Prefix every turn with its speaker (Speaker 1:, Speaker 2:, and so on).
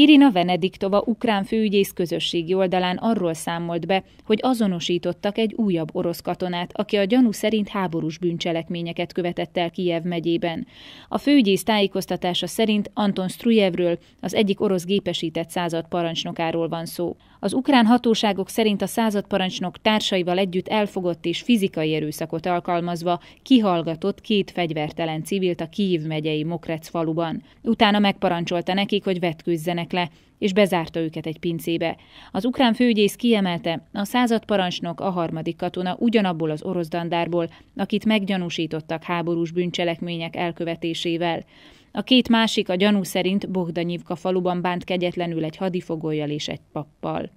Speaker 1: Irina Venediktova ukrán főügyész közösségi oldalán arról számolt be, hogy azonosítottak egy újabb orosz katonát, aki a gyanú szerint háborús bűncselekményeket követett el Kijev megyében. A főügyész tájékoztatása szerint Anton Strujevről, az egyik orosz gépesített század parancsnokáról van szó. Az ukrán hatóságok szerint a századparancsnok társaival együtt elfogott és fizikai erőszakot alkalmazva kihallgatott két fegyvertelen civilt a Kijev megyei Mokrec faluban. Utána megparancsolta nekik, hogy vetkőzzenek csapták le, és bezárta őket egy pincébe. Az ukrán főügyész kiemelte, a századparancsnok a harmadik katona ugyanabból az orosz dandárból, akit meggyanúsítottak háborús bűncselekmények elkövetésével. A két másik a gyanú szerint Bogdanyivka faluban bánt kegyetlenül egy hadifogolyjal és egy pappal.